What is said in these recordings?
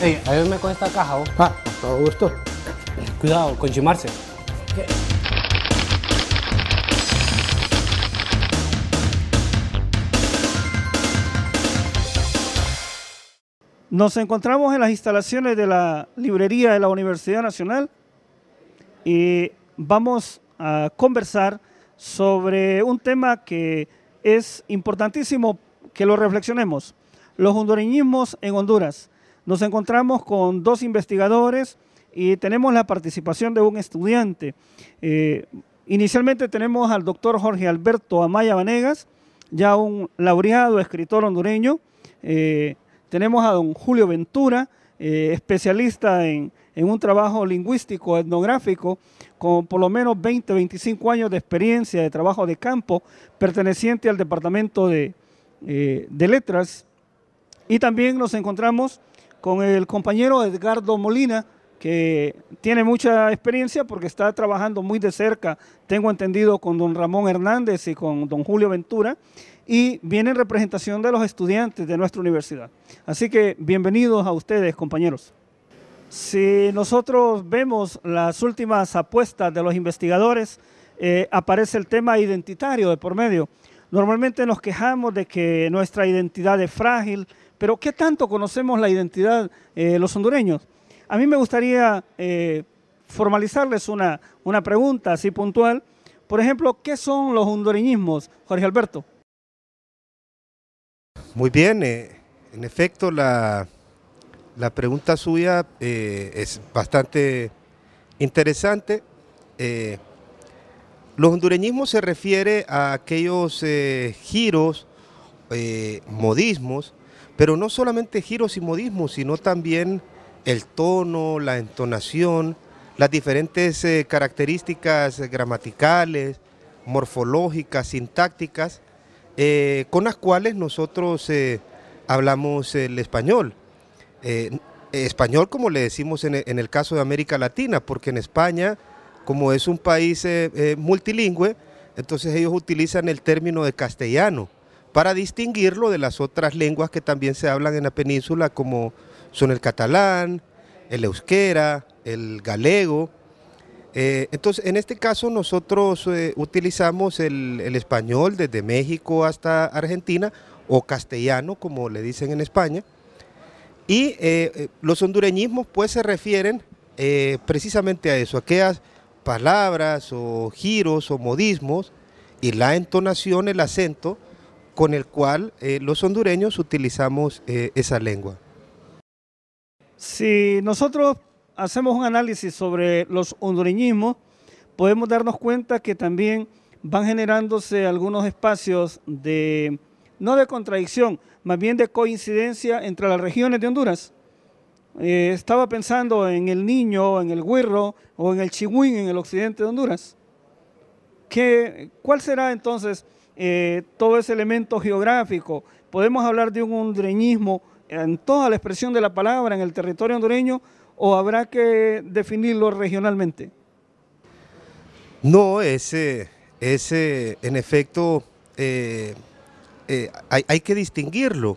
Ey, ayúdame ah, con esta caja, vos. Ah, todo gusto. Cuidado, conchimarse. Nos encontramos en las instalaciones de la librería de la Universidad Nacional y vamos a conversar sobre un tema que es importantísimo que lo reflexionemos, los hondureñismos en Honduras nos encontramos con dos investigadores y tenemos la participación de un estudiante. Eh, inicialmente tenemos al doctor Jorge Alberto Amaya Vanegas, ya un laureado escritor hondureño. Eh, tenemos a don Julio Ventura, eh, especialista en, un trabajo lingüístico etnográfico con por lo menos 20, 25 años de experiencia de trabajo de campo perteneciente al Departamento de, de Letras. Y también nos encontramos con el compañero Edgardo Molina, que tiene mucha experiencia porque está trabajando muy de cerca, tengo entendido, con don Ramón Hernández y con don Julio Ventura, y viene en representación de los estudiantes de nuestra universidad. Así que bienvenidos a ustedes, compañeros. Si nosotros vemos las últimas apuestas de los investigadores, eh, aparece el tema identitario de por medio. Normalmente nos quejamos de que nuestra identidad es frágil, pero ¿qué tanto conocemos la identidad eh, los hondureños? A mí me gustaría eh, formalizarles una, pregunta así puntual. Por ejemplo, ¿qué son los hondureñismos, Jorge Alberto? Muy bien, eh, en efecto, la, pregunta suya es bastante interesante. los hondureñismos se refiere a aquellos giros, modismos pero no solamente giros y modismos, sino también el tono, la entonación, las diferentes eh, características gramaticales, morfológicas, sintácticas, eh, con las cuales nosotros eh, hablamos el español. español como le decimos e, en, el caso de América Latina, porque en España, como es un país multilingüe, entonces ellos utilizan el término de castellano para distinguirlo de las otras lenguas que también se hablan en la península, como son el catalán, el euskera, el galego. Eh, entonces, en este caso nosotros eh, utilizamos el, español desde México hasta Argentina, o castellano, como le dicen en España. Y eh, los hondureñismos pues se refieren precisamente a eso, a aquellas palabras o giros o modismos y la entonación, el acento, con el cual eh, los hondureños utilizamos eh, esa lengua. Si nosotros hacemos un análisis sobre los hondureñismos, podemos darnos cuenta que también van generándose algunos espacios de, no de contradicción, más bien de coincidencia entre las regiones de Honduras. Eh, estaba pensando en el niño, en el Huirro o en el chihuín en el occidente de Honduras. ¿Qué, ¿Cuál será entonces eh, todo ese elemento geográfico. Podemos hablar de un hondureñismo en toda la expresión de la palabra en el territorio hondureño o habrá que definirlo regionalmente. No, ese, ese en efecto, eh, eh, hay, que distinguirlo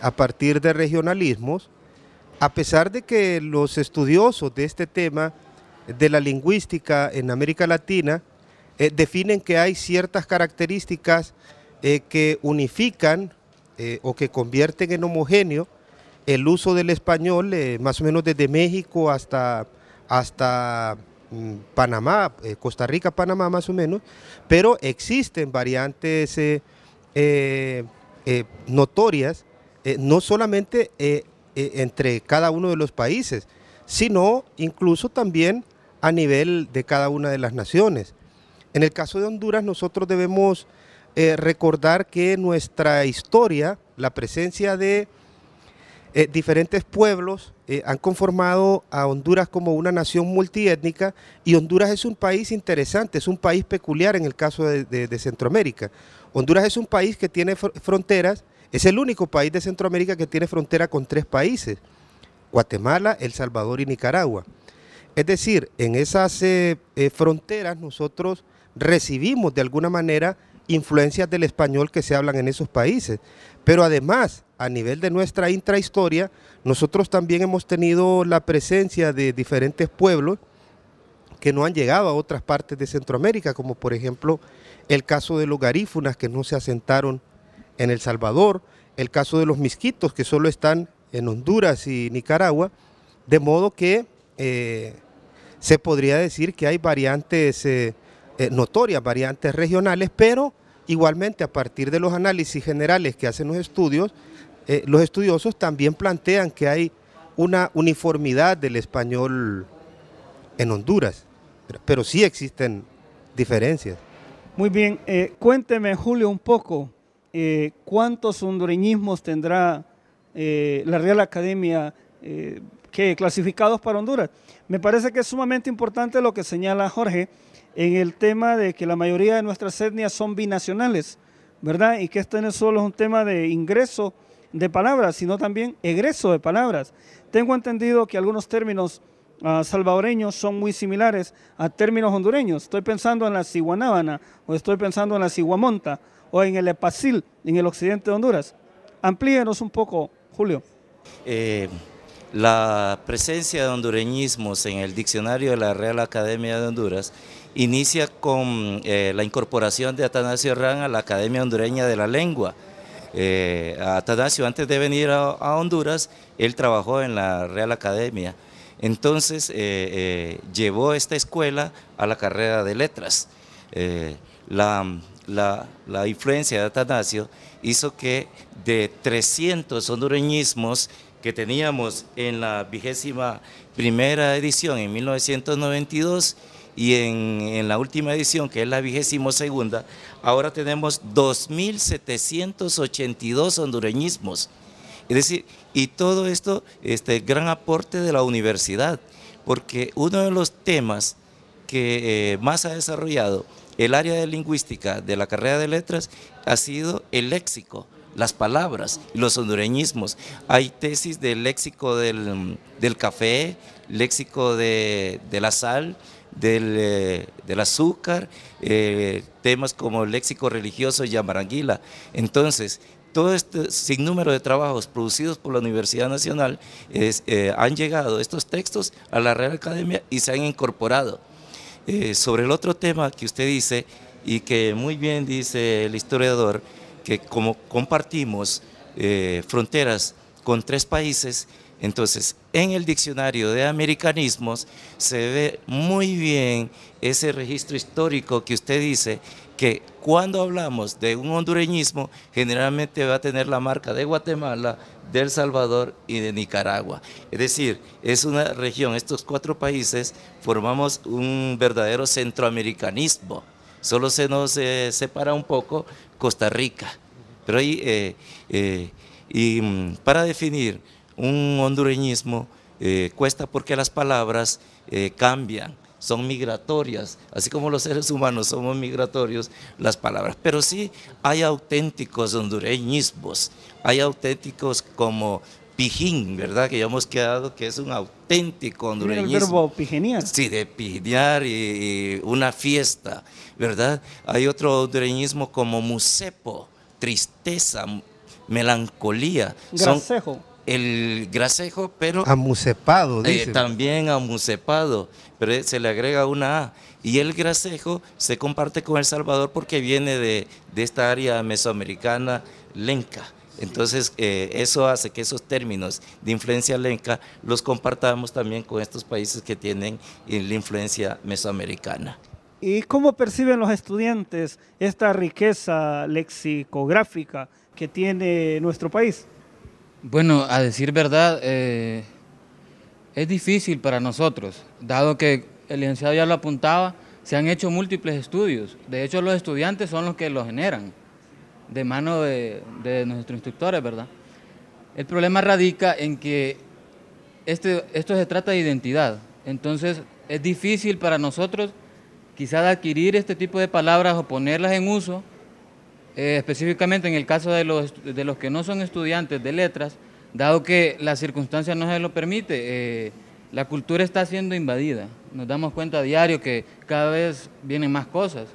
a partir de regionalismos, a pesar de que los estudiosos de este tema, de la lingüística en América Latina, eh, definen que hay ciertas características eh, que unifican eh, o que convierten en homogéneo el uso del español, más o menos desde México hasta, hasta mm, Panamá, Costa Rica, Panamá más o menos, pero existen variantes notorias, no solamente entre cada uno de los países, sino incluso también a nivel de cada una de las naciones. En el caso de Honduras, nosotros debemos eh, recordar que nuestra historia, la presencia de eh, diferentes pueblos, eh, han conformado a Honduras como una nación multiétnica y Honduras es un país interesante, es un país peculiar en el caso de, Centroamérica. Honduras es un país que tiene fronteras, es el único país de Centroamérica que tiene frontera con tres países, Guatemala, El Salvador y Nicaragua. Es decir, en esas eh, eh, fronteras nosotros recibimos de alguna manera influencias del español que se hablan en esos países. Pero además, a nivel de nuestra intrahistoria, nosotros también hemos tenido la presencia de diferentes pueblos que no han llegado a otras partes de Centroamérica, como por ejemplo el caso de los garífunas que no se asentaron en El Salvador, el caso de los misquitos que solo están en Honduras y Nicaragua, de modo que eh, se podría decir que hay variantes, eh, eh, notorias variantes regionales, pero igualmente a partir de los análisis generales que hacen los estudios, eh, los estudiosos también plantean que hay una uniformidad del español en Honduras, pero sí existen diferencias. Muy bien, cuénteme Julio un poco, ¿cuántos hondureñismos tendrá la Real Academia que clasificados para Honduras. Me parece que es sumamente importante lo que señala Jorge en el tema de que la mayoría de nuestras etnias son binacionales, ¿verdad? Y que esto no solo es un tema de ingreso de palabras, sino también egreso de palabras. Tengo entendido que algunos términos ah, salvadoreños son muy similares a términos hondureños. Estoy pensando en la ciguanábana, o estoy pensando en la ciguamonta, o en el epacil, en el occidente de Honduras. Amplíenos un poco, Julio. Eh, la presencia de hondureñismos en el diccionario de la Real Academia de Honduras inicia con eh, la incorporación de Atanasio Herrán a la Academia Hondureña de la Lengua. Eh, Atanasio, antes de venir a, Honduras, él trabajó en la Real Academia. Entonces, eh, llevó esta escuela a la carrera de letras. La, la influencia de Atanasio hizo que de 300 hondureñismos que teníamos en la vigésima primera edición en 1992 y en, la última edición, que es la vigésima segunda, ahora tenemos 2.782 hondureñismos. Es decir, y todo esto, este gran aporte de la universidad, porque uno de los temas que eh, más ha desarrollado el área de lingüística de la carrera de letras ha sido el léxico las palabras y los hondureñismos. Hay tesis del léxico del, del café, léxico de, la sal, del, eh, azúcar, eh, temas como el léxico religioso y maranguila. Entonces, todo este sinnúmero de trabajos producidos por la Universidad Nacional eh, han llegado estos textos a la Real Academia y se han incorporado. sobre el otro tema que usted dice y que muy bien dice el historiador, que como compartimos eh, fronteras con tres países, entonces en el diccionario de americanismos se ve muy bien ese registro histórico que usted dice que cuando hablamos de un hondureñismo generalmente va a tener la marca de Guatemala, de El Salvador y de Nicaragua. Es decir, es una región, estos cuatro países formamos un verdadero centroamericanismo. Solo se nos eh, separa un poco Costa Rica. Pero ahí, eh, eh, y mm, para definir un hondureñismo eh, cuesta porque las palabras cambian, son migratorias, así como los seres humanos somos migratorios, las palabras. Pero sí hay auténticos hondureñismos, hay auténticos como pijín, ¿verdad? Que ya hemos quedado que es un auténtico hondureñismo El verbo pijenear. Sí, de pijenear y, y, una fiesta, ¿verdad? Hay otro hondureñismo como musepo, tristeza, melancolía. Grasejo. el grasejo, pero... amusepado, eh, también amusepado, pero se le agrega una A. Y el grasejo se comparte con El Salvador porque viene de, esta área mesoamericana lenca. Entonces, eh, eso hace que esos términos de influencia lenca los compartamos también con estos países que tienen eh, la influencia mesoamericana. ¿Y cómo perciben los estudiantes esta riqueza lexicográfica que tiene nuestro país? Bueno, a decir verdad, eh, es difícil para nosotros, dado que el licenciado ya lo apuntaba, se han hecho múltiples estudios. De hecho, los estudiantes son los que lo generan, de mano de, nuestros instructores, ¿verdad? El problema radica en que este, esto se trata de identidad. Entonces, es difícil para nosotros quizás adquirir este tipo de palabras o ponerlas en uso, eh, específicamente en el caso de los, de los que no son estudiantes de letras, dado que la circunstancia no se lo permite, eh, la cultura está siendo invadida. Nos damos cuenta a diario que cada vez vienen más cosas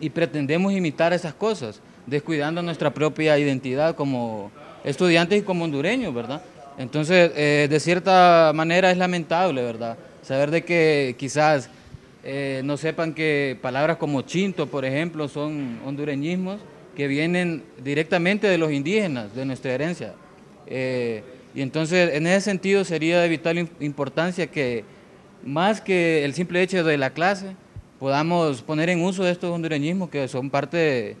y pretendemos imitar esas cosas, descuidando nuestra propia identidad como estudiantes y como hondureños, ¿verdad? Entonces, eh, de cierta manera es lamentable, ¿verdad? Saber de que quizás eh, no sepan que palabras como chinto, por ejemplo, son hondureñismos que vienen directamente de los indígenas, de nuestra herencia. Eh, y entonces, en ese sentido, sería de vital importancia que, más que el simple hecho de la clase, podamos poner en uso estos hondureñismos que son parte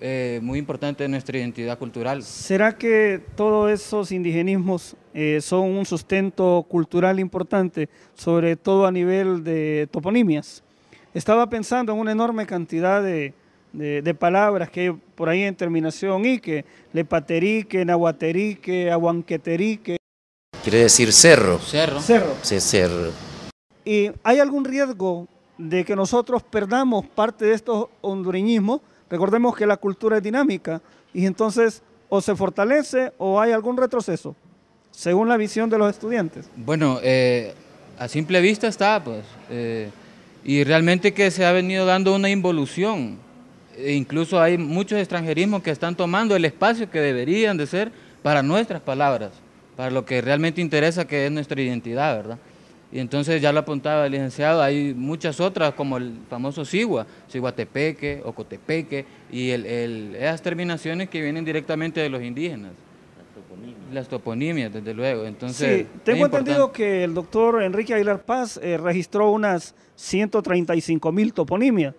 eh, muy importante de nuestra identidad cultural. ¿Será que todos esos indigenismos eh, son un sustento cultural importante, sobre todo a nivel de toponimias. Estaba pensando en una enorme cantidad de, de, palabras que hay por ahí en terminación ique, lepaterique, nahuaterique, aguanqueterique. Quiere decir cerro. Cerro. Cerro. Sí, cerro. ¿Y hay algún riesgo de que nosotros perdamos parte de estos hondureñismos? Recordemos que la cultura es dinámica y entonces o se fortalece o hay algún retroceso según la visión de los estudiantes? Bueno, eh, a simple vista está, pues, eh, y realmente que se ha venido dando una involución. E incluso hay muchos extranjerismos que están tomando el espacio que deberían de ser para nuestras palabras, para lo que realmente interesa, que es nuestra identidad, ¿verdad? Y entonces ya lo apuntaba el licenciado, hay muchas otras como el famoso Sigua, Siguatepeque, Ocotepeque, y esas terminaciones que vienen directamente de los indígenas. Las toponimias, desde luego. Entonces, sí, tengo entendido que el doctor Enrique Aguilar Paz eh, registró unas 135 mil toponimias.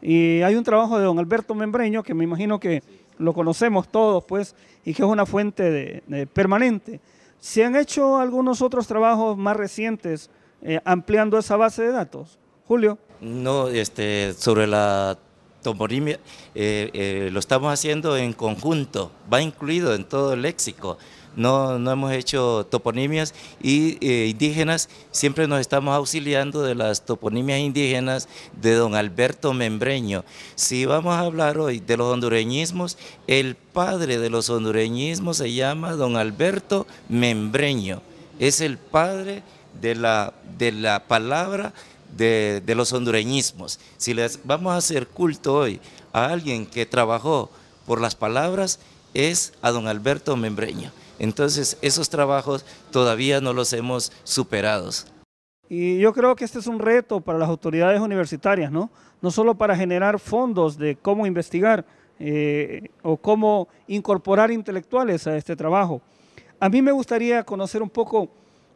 Y hay un trabajo de don Alberto Membreño, que me imagino que lo conocemos todos, pues, y que es una fuente permanente. ¿Se han hecho algunos otros trabajos más recientes eh, ampliando esa base de datos? Julio. No, este, sobre la toponimia eh, eh, lo estamos haciendo en conjunto, va incluido en todo el léxico. No, no hemos hecho toponimias y eh, indígenas, siempre nos estamos auxiliando de las toponimias indígenas de don Alberto Membreño. Si vamos a hablar hoy de los hondureñismos, el padre de los hondureñismos se llama don Alberto Membreño. Es el padre de la, de la palabra de, los hondureñismos. Si les vamos a hacer culto hoy a alguien que trabajó por las palabras, es a don Alberto Membreño. Entonces, esos trabajos todavía no los hemos superado. Y yo creo que este es un reto para las autoridades universitarias, ¿no? No solo para generar fondos de cómo investigar eh, o cómo incorporar intelectuales a este trabajo. A mí me gustaría conocer un poco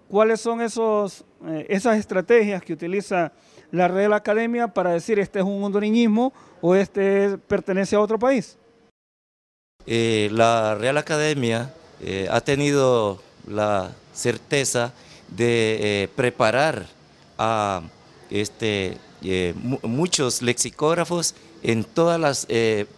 cuáles son esos eh, esas estrategias que utiliza la Real Academia para decir este es un hondureñismo o este pertenece a otro país? Eh, la Real Academia eh, ha tenido la certeza de preparar a este, muchos lexicógrafos en todos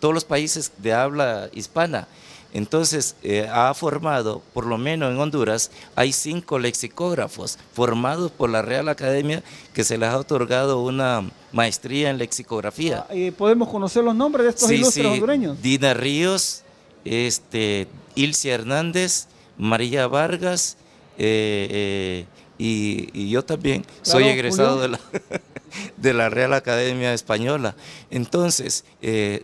los países de habla hispana. Entonces, eh, ha formado, por lo menos en Honduras, hay cinco lexicógrafos formados por la Real Academia que se les ha otorgado una maestría en lexicografía. Ah, ¿Podemos conocer los nombres de estos sí, sí. Dina Ríos, este, Ilse Hernández, María Vargas, eh, eh, y, yo también soy egresado de la Real Academia Española. Entonces,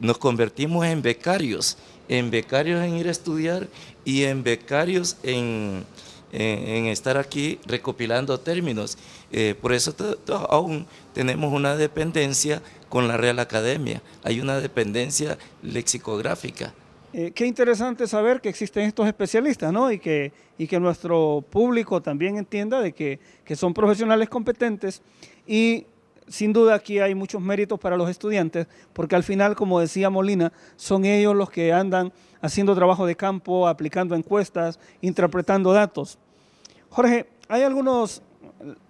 nos convertimos en becarios en becarios en ir a estudiar y en becarios en, estar aquí recopilando términos. Eh, por eso aún tenemos una dependencia con la Real Academia, hay una dependencia lexicográfica. Eh, qué interesante saber que existen estos especialistas, Y que, y que nuestro público también entienda de que, que son profesionales competentes. Y sin duda aquí hay muchos méritos para los estudiantes, porque al final, como decía Molina, son ellos los que andan haciendo trabajo de campo, aplicando encuestas, interpretando datos. Jorge, hay algunos,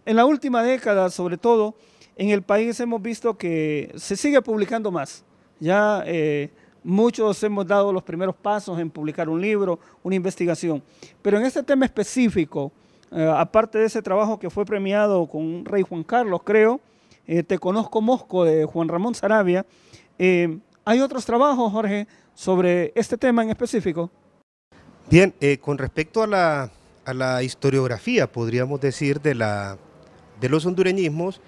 en la última década sobre todo, en el país hemos visto que se sigue publicando más. Ya eh, muchos hemos dado los primeros pasos en publicar un libro, una investigación. Pero en este tema específico, eh, aparte de ese trabajo que fue premiado con Rey Juan Carlos, creo, eh, te Conozco Mosco de Juan Ramón Sarabia. Eh, ¿Hay otros trabajos, Jorge, sobre este tema en específico? Bien, eh, con respecto a la, historiografía, podríamos decir, de, los hondureñismos,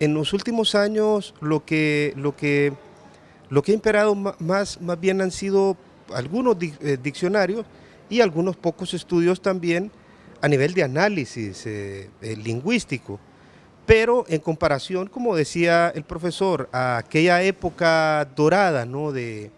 en los últimos años lo que, ha imperado más, bien han sido algunos diccionarios y algunos pocos estudios también a nivel de análisis lingüístico pero en comparación, como decía el profesor, a aquella época dorada eh,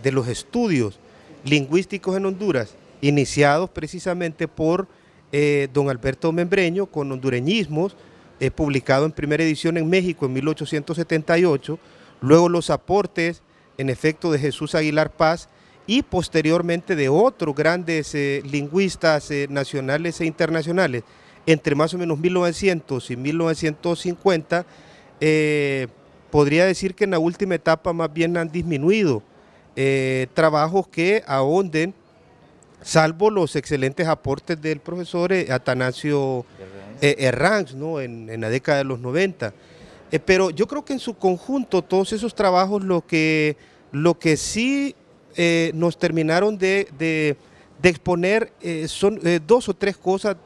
de, los estudios lingüísticos en Honduras, iniciados precisamente por eh, don Alberto Membreño con hondureñismos, eh, publicado en primera edición en México en 1878, luego los aportes en efecto de Jesús Aguilar Paz y posteriormente de otros grandes lingüistas nacionales e internacionales entre más o menos 1900 y 1950, eh, podría decir que en la última etapa más bien han disminuido eh, trabajos que ahonden, salvo los excelentes aportes del profesor eh, Atanasio Herranz ¿no? en, la década de los 90. pero yo creo que en su conjunto todos esos trabajos lo que, lo que sí nos terminaron de exponer son dos o tres cosas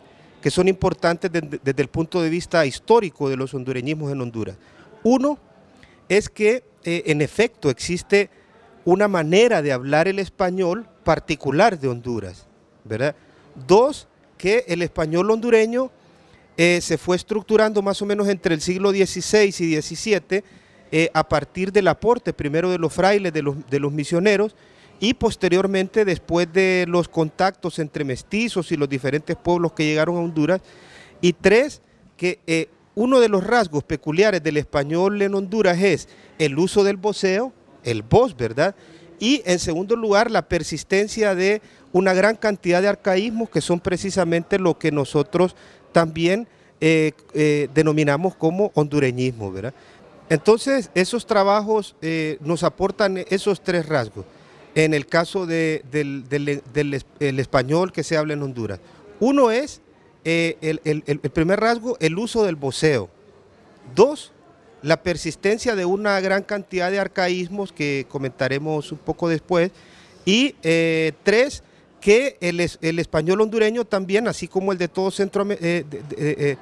que son importantes desde, el punto de vista histórico de los hondureñismos en Honduras. Uno es que eh, en efecto existe una manera de hablar el español particular de Honduras, ¿verdad? Dos, que el español hondureño eh, se fue estructurando más o menos entre el siglo XVI y XVII eh, a partir del aporte primero de los frailes, de los misioneros, y posteriormente después de los contactos entre mestizos y los diferentes pueblos que llegaron a Honduras, y tres, que eh, uno de los rasgos peculiares del español en Honduras es el uso del voceo, el voz, ¿verdad? Y en segundo lugar, la persistencia de una gran cantidad de arcaísmos que son precisamente lo que nosotros también eh, eh, denominamos como hondureñismo, ¿verdad? Entonces, esos trabajos nos aportan esos tres rasgos en el caso del, español que se habla en Honduras. Uno es, eh, el, primer rasgo, el uso del voceo. Dos, la persistencia de una gran cantidad de arcaísmos que comentaremos un poco después. Y eh, tres, que el, español hondureño también, así como el de todos, centro, eh, eh, eh,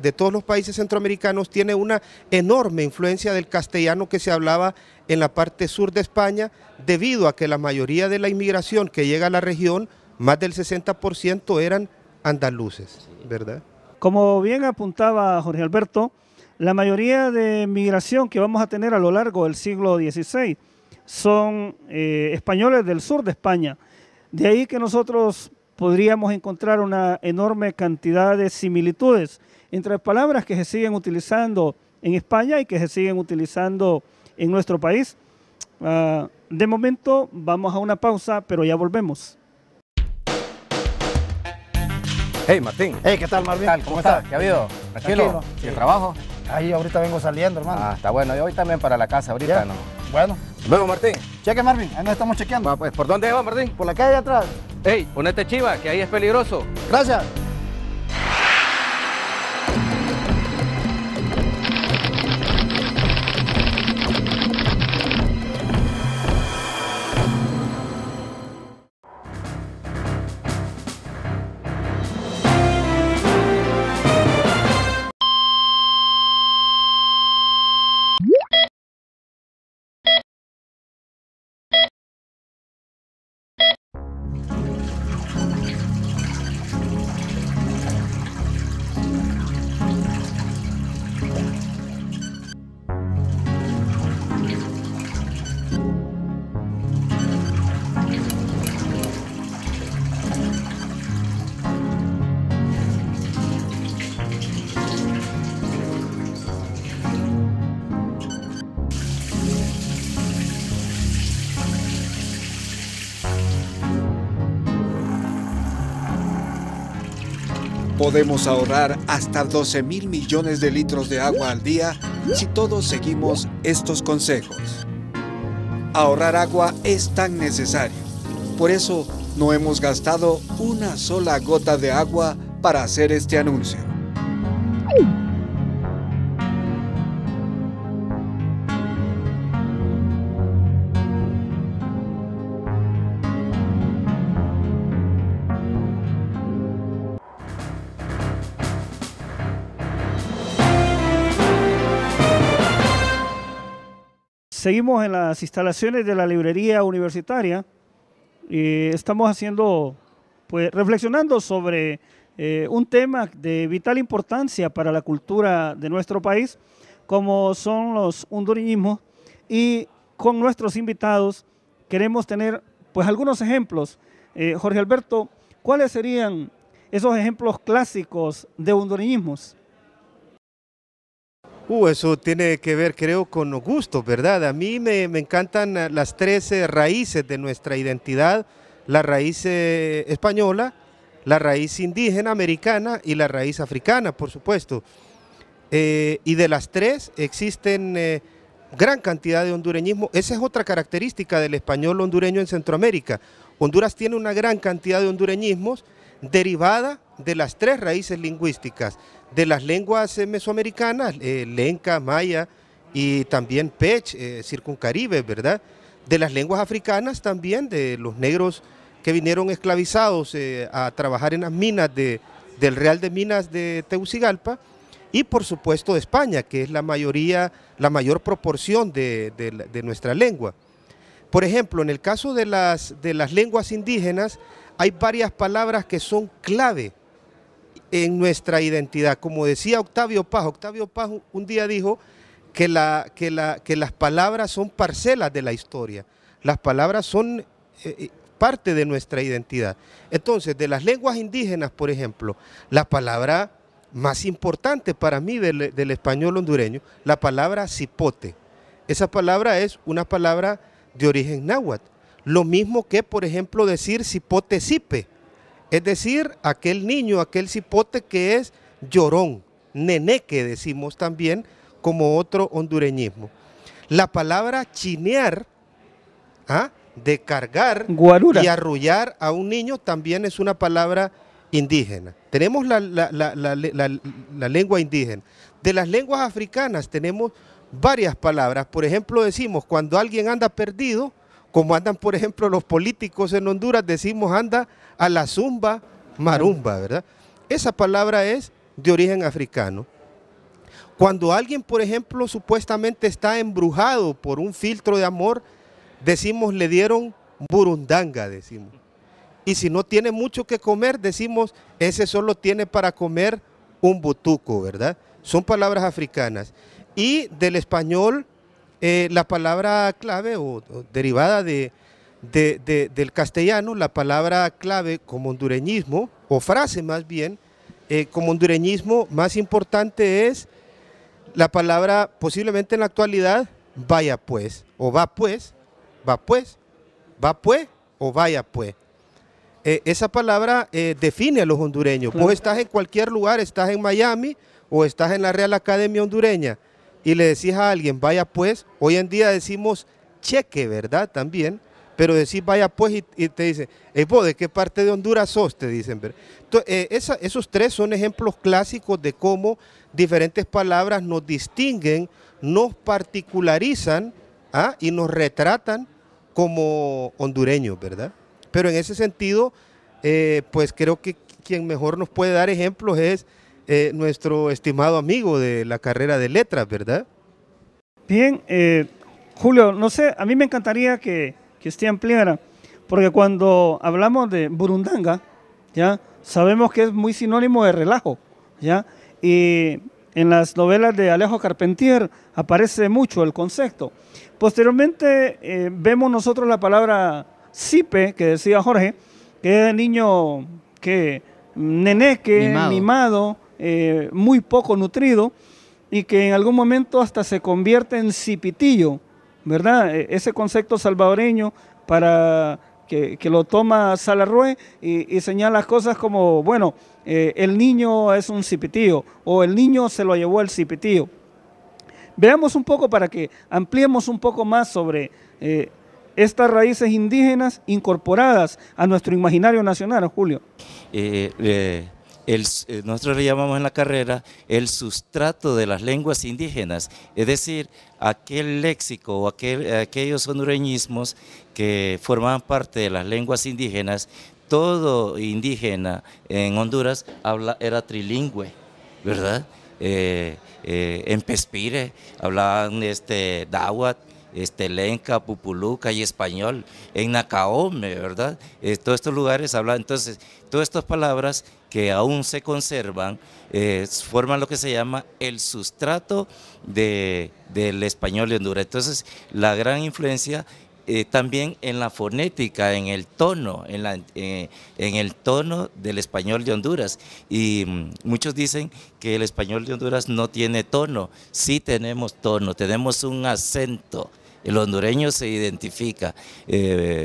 de, todos los países centroamericanos, tiene una enorme influencia del castellano que se hablaba en la parte sur de España, debido a que la mayoría de la inmigración que llega a la región, más del 60% eran andaluces, ¿verdad? Como bien apuntaba Jorge Alberto, la mayoría de inmigración que vamos a tener a lo largo del siglo XVI son españoles del sur de España de ahí que nosotros podríamos encontrar una enorme cantidad de similitudes entre palabras que se siguen utilizando en España y que se siguen utilizando en nuestro país. Ah, de momento vamos a una pausa, pero ya volvemos. Hey Martín. Hey, ¿qué tal ¿Cómo, estás? ¿Qué ha habido? ¿Tranquilo? ¿Y el trabajo? Ahí ahorita vengo saliendo, hermano. Ah, está bueno. Y hoy también para la casa ahorita, ¿no? Bueno. Luego, Martín. Cheque, Marvin. Ahí nos estamos chequeando. Pues, ¿por dónde va, Martín? Por la calle de atrás. Ey, ponete chiva, que ahí es peligroso. Gracias. Podemos ahorrar hasta 12 mil millones de litros de agua al día si todos seguimos estos consejos. Ahorrar agua es tan necesario. Por eso no hemos gastado una sola gota de agua para hacer este anuncio. Seguimos en las instalaciones de la librería universitaria y estamos haciendo, pues, reflexionando sobre eh, un tema de vital importancia para la cultura de nuestro país, como son los hondureñismos, y con nuestros invitados queremos tener, pues, algunos ejemplos. Eh, Jorge Alberto, ¿cuáles serían esos ejemplos clásicos de hondureñismos? Uh, eso tiene que ver, creo, con los ¿verdad? A mí me, encantan eh, las tres raíces de nuestra identidad, la raíz eh, española, la raíz indígena americana y la raíz africana, por supuesto. Eh, y de las tres existen gran cantidad de hondureñismo. Esa es otra característica del español hondureño en Centroamérica. Honduras tiene una gran cantidad de hondureñismos derivada de las tres raíces lingüísticas de las lenguas eh, mesoamericanas, eh, lenca, maya y también pech, eh, circuncaribe, ¿verdad? De las lenguas africanas también, de los negros que vinieron esclavizados a trabajar en las minas de, del Real de Minas de Teucigalpa y por supuesto de España, que es la mayoría, la mayor proporción de, de nuestra lengua. Por ejemplo, en el caso de las, de las lenguas indígenas, hay varias palabras que son clave en nuestra identidad. Como decía Octavio Paz, Octavio Paz un día dijo que, las palabras son parcelas de la historia, las palabras son eh, eh, parte de nuestra identidad. Entonces, de las lenguas indígenas, por ejemplo, la palabra más importante para mí del, español hondureño, la palabra cipote. Esa palabra es una palabra de origen náhuatl. Lo mismo que, por ejemplo, decir cipote cipe es decir, aquel niño, aquel cipote que es llorón, que decimos también, como otro hondureñismo. La palabra chinear, ¿ah? de cargar y arrullar a un niño también es una palabra indígena. Tenemos la, lengua indígena. De las lenguas africanas tenemos varias palabras. Por ejemplo, decimos, cuando alguien anda perdido, como andan, por ejemplo, los políticos en Honduras, decimos anda a la zumba marumba, ¿verdad? Esa palabra es de origen africano. Cuando alguien, por ejemplo, supuestamente está embrujado por un filtro de amor, decimos le dieron burundanga, decimos. Y si no tiene mucho que comer, decimos ese solo tiene para comer un butuco, ¿verdad? Son palabras africanas. Y del español eh, la palabra clave o, derivada de, del castellano, la palabra clave como hondureñismo, o frase más bien, eh, como hondureñismo más importante es la palabra posiblemente en la actualidad, vaya pues, o va pues, va pues, va pues o vaya pues. Eh, esa palabra define a los hondureños. Vos estás en cualquier lugar, estás en Miami o estás en la Real Academia Hondureña y le decís a alguien, vaya pues, hoy en día decimos cheque, ¿verdad? También, pero decís vaya pues y, te dicen, hey, vos, ¿de qué parte de Honduras sos? Te dicen, ¿verdad? Eh, esos tres son ejemplos clásicos de cómo diferentes palabras nos distinguen, nos particularizan ¿ah? y nos retratan como hondureños, ¿verdad? Pero en ese sentido, eh, pues creo que quien mejor nos puede dar ejemplos es eh, nuestro estimado amigo de la carrera de letras, ¿verdad? Bien, eh, Julio, no sé, a mí me encantaría que, que usted ampliara, porque cuando hablamos de burundanga, ya sabemos que es muy sinónimo de relajo, ya, y en las novelas de Alejo Carpentier aparece mucho el concepto. Posteriormente eh, vemos nosotros la palabra sipe, que decía Jorge, que es el niño que neneque, mimado, mimado eh, muy poco nutrido y que en algún momento hasta se convierte en cipitillo, ¿verdad? E, ese concepto salvadoreño para que, lo toma Salarrué y, y, señala cosas como, bueno, eh, el niño es un cipitillo o el niño se lo llevó el cipitillo. Veamos un poco para que ampliemos un poco más sobre eh, estas raíces indígenas incorporadas a nuestro imaginario nacional, Julio. Eh, eh, nosotros le llamamos en la carrera el sustrato de las lenguas indígenas, es decir, aquel léxico o aquellos hondureñismos que formaban parte de las lenguas indígenas, todo indígena en Honduras habla, era trilingüe, ¿verdad? Eh, eh, en Pespire hablaban este, este, lenca, pupuluca y español, en Nacaome, ¿verdad? todos estos lugares hablan, entonces, todas estas palabras que aún se conservan eh, forman lo que se llama el sustrato de, del español de Honduras. Entonces, la gran influencia eh, también en la fonética, en el tono, en, la, eh, en, el tono del español de Honduras. Y mm, muchos dicen que el español de Honduras no tiene tono. Sí tenemos tono, tenemos un acento. El hondureño se identifica.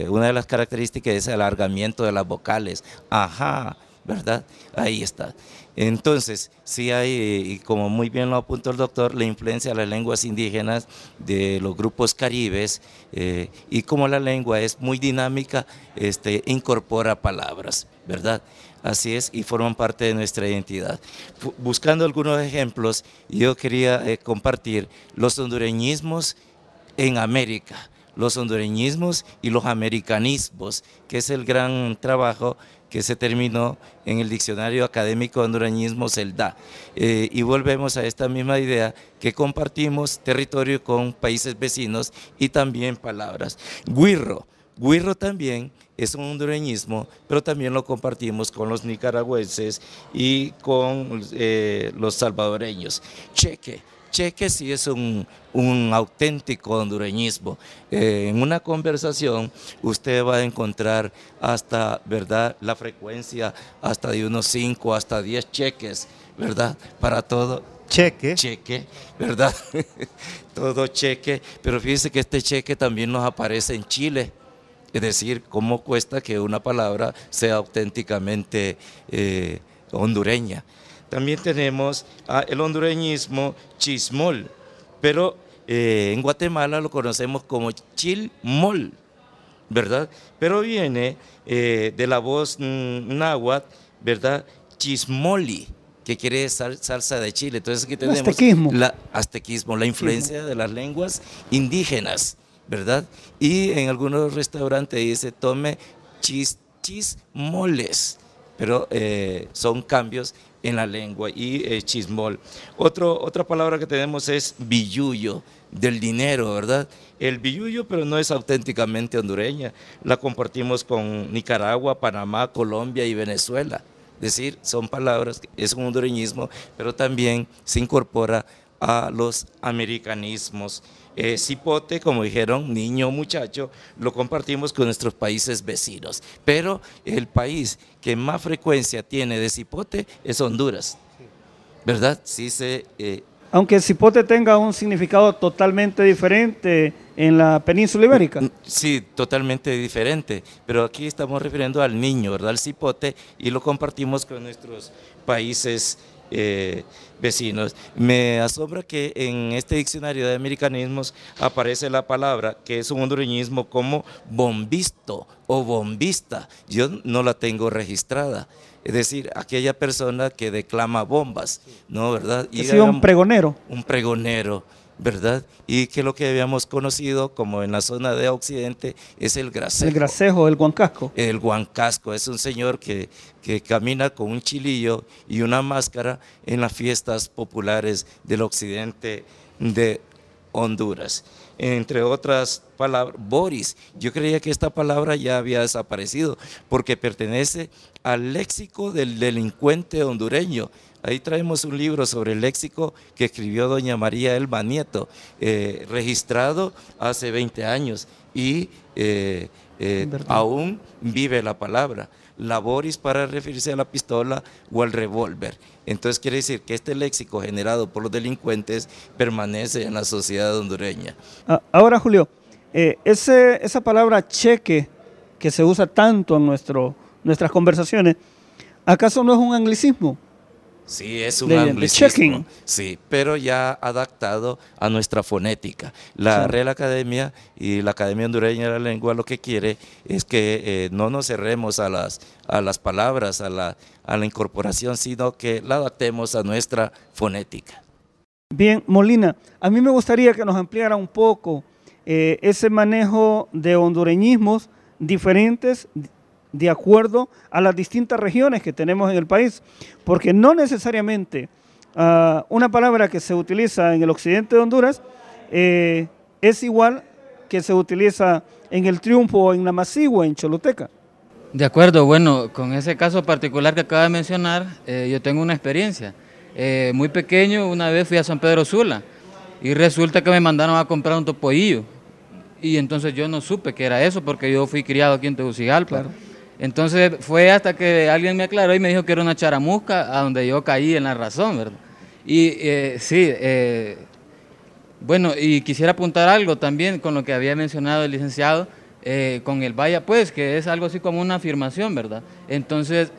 una de las características es el alargamiento de las vocales. Ajá, ¿verdad? Ahí está. Entonces, sí hay, eh, y como muy bien lo apuntó el doctor, la influencia de las lenguas indígenas de los grupos caribes, eh, y como la lengua es muy dinámica, este, incorpora palabras, ¿verdad? Así es, y forman parte de nuestra identidad. buscando algunos ejemplos, yo quería eh, compartir los hondureñismos en América los hondureñismos y los americanismos, que es el gran trabajo que se terminó en el diccionario académico de hondureñismo CELDA. Eh, y volvemos a esta misma idea que compartimos territorio con países vecinos y también palabras. Guirro. Guirro también es un hondureñismo, pero también lo compartimos con los nicaragüenses y con eh, los salvadoreños. Cheque Cheque sí es un, auténtico hondureñismo. Eh, en una conversación usted va a encontrar hasta, ¿verdad?, la frecuencia hasta de unos 5 hasta 10 cheques, ¿verdad?, para todo. Cheque. Cheque, ¿verdad? todo cheque. Pero fíjese que este cheque también nos aparece en Chile. Es decir, cómo cuesta que una palabra sea auténticamente eh, hondureña también tenemos el hondureñismo chismol, pero eh, en Guatemala lo conocemos como chilmol, ¿verdad? Pero viene eh, de la voz mm, náhuatl, ¿verdad? Chismoli, que quiere salsa de Chile. Entonces aquí tenemos la aztequismo, la influencia de las lenguas indígenas, ¿verdad? Y en algunos restaurantes dice tome chismoles, pero eh, son cambios en la lengua y eh, chismol. otra palabra que tenemos es billuyo, del dinero, ¿verdad? El billuyo, pero no es auténticamente hondureña. La compartimos con Nicaragua, Panamá, Colombia y Venezuela. Es decir, son palabras, es un hondureñismo, pero también se incorpora a los americanismos eh, cipote, como dijeron, niño, muchacho, lo compartimos con nuestros países vecinos. Pero el país que más frecuencia tiene de cipote es Honduras. ¿Verdad? Sí se... Eh, aunque el cipote tenga un significado totalmente diferente en la península ibérica. Mm, mm, sí, totalmente diferente, pero aquí estamos refiriendo al niño, ¿verdad? Al cipote, y lo compartimos con nuestros países eh, vecinos. Me asombra que en este diccionario de americanismos aparece la palabra que es un hondureñismo como bombisto o bombista. Yo no la tengo registrada. Es decir, aquella persona que declama bombas, ¿no? ¿Verdad? ha un pregonero. Un pregonero. ¿verdad? Y que lo que habíamos conocido como en la zona de Occidente es el grasejo. El grasejo, el guancasco. El guancasco, es un señor que, que camina con un chilillo y una máscara en las fiestas populares del Occidente de Honduras. Entre otras palabras, Boris, yo creía que esta palabra ya había desaparecido porque pertenece al léxico del delincuente hondureño, Ahí traemos un libro sobre el léxico que escribió doña María Elba Nieto, eh, registrado hace 20 años y eh, eh, aún vive la palabra. Laboris para referirse a la pistola o al revólver. Entonces quiere decir que este léxico generado por los delincuentes permanece en la sociedad hondureña. Ah, ahora, Julio, esa palabra cheque que se usa tanto en nuestras conversaciones, ¿acaso no es un anglicismo? Sí, es un anglicismo. Sí, pero ya adaptado a nuestra fonética. La Real Academia y la Academia Hondureña de la Lengua lo que quiere es que eh, no nos cerremos a las, las palabras, a la, incorporación, sino que la adaptemos a nuestra fonética. Bien, Molina, a mí me gustaría que nos ampliara un poco eh, ese manejo de hondureñismos diferentes de acuerdo a las distintas regiones que tenemos en el país, porque no necesariamente ah, una palabra que se utiliza en el occidente de Honduras eh, es igual que se utiliza en el Triunfo, en la Masigua, en Choluteca. De acuerdo, bueno, con ese caso particular que acaba de mencionar, eh, yo tengo una experiencia. Eh, muy pequeño, una vez fui a San Pedro Sula y resulta que me mandaron a comprar un topoillo Y entonces yo no supe que era eso porque yo fui criado aquí en Tegucigalpa. Entonces fue hasta que alguien me aclaró y me dijo que era una charamusca, a donde yo caí en la razón, ¿verdad? Y eh, sí, eh, bueno, y quisiera apuntar algo también con lo que había mencionado el licenciado, eh, con el vaya pues, que es algo así como una afirmación, ¿verdad? Entonces,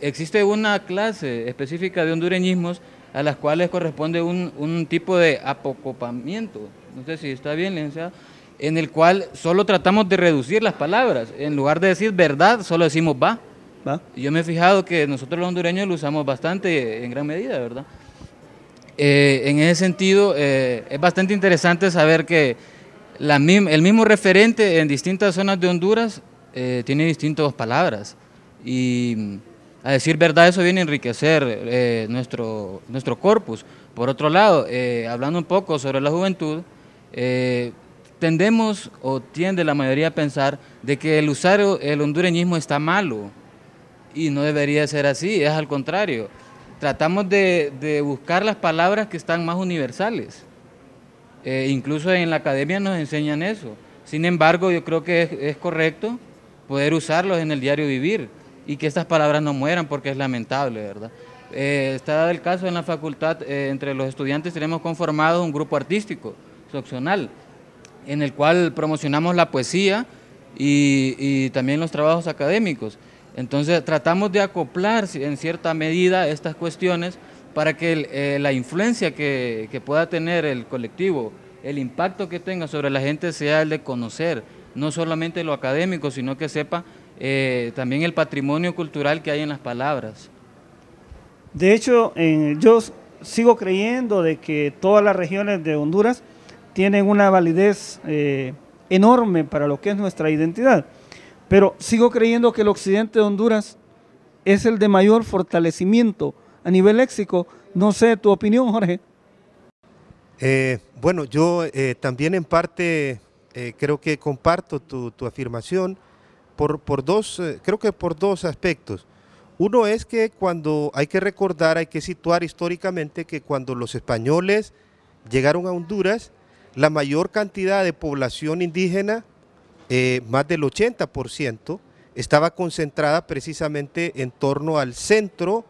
existe una clase específica de hondureñismos a las cuales corresponde un, un tipo de apocopamiento. No sé si está bien, licenciado en el cual solo tratamos de reducir las palabras. En lugar de decir verdad, solo decimos va. ¿Va? Yo me he fijado que nosotros los hondureños lo usamos bastante, eh, en gran medida, ¿verdad? Eh, en ese sentido, eh, es bastante interesante saber que la, el mismo referente en distintas zonas de Honduras tiene distintas palabras. Y mm, a decir verdad, eso viene a enriquecer nuestro, nuestro corpus. Por otro lado, hablando un poco sobre la juventud, eh, tendemos o tiende la mayoría a pensar de que el usar el hondureñismo está malo y no debería ser así, es al contrario. Tratamos de, buscar las palabras que están más universales. Eh, incluso en la academia nos enseñan eso. Sin embargo, yo creo que es, correcto poder usarlos en el diario vivir y que estas palabras no mueran porque es lamentable, ¿verdad? Eh, está el caso en la facultad, eh, entre los estudiantes tenemos conformado un grupo artístico, opcional en el cual promocionamos la poesía y, también los trabajos académicos. Entonces tratamos de acoplar en cierta medida estas cuestiones para que eh, la influencia que, pueda tener el colectivo, el impacto que tenga sobre la gente sea el de conocer no solamente lo académico, sino que sepa eh, también el patrimonio cultural que hay en las palabras. De hecho, yo sigo creyendo de que todas las regiones de Honduras tienen una validez eh, enorme para lo que es nuestra identidad. Pero sigo creyendo que el occidente de Honduras es el de mayor fortalecimiento a nivel léxico. No sé tu opinión, Jorge. Eh, bueno, yo eh, también en parte creo que comparto tu, afirmación por, por dos, creo que por dos aspectos. Uno es que cuando hay que recordar, hay que situar históricamente que cuando los españoles llegaron a Honduras, la mayor cantidad de población indígena, eh, más del 80%, estaba concentrada precisamente en torno al centro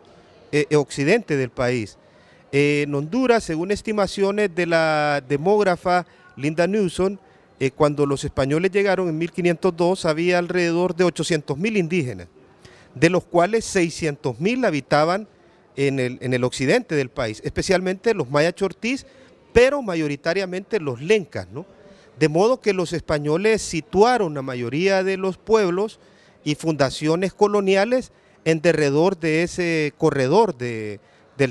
eh, eh, occidente del país. en Honduras, según estimaciones de la demógrafa Linda Newson, cuando los españoles llegaron en 1502 había alrededor de 800.000 indígenas, de los cuales 600.000 habitaban en el, occidente del país, especialmente los mayachortís pero mayoritariamente los lencas, ¿no? De modo que los españoles situaron la mayoría de los pueblos y fundaciones coloniales en derredor de ese corredor del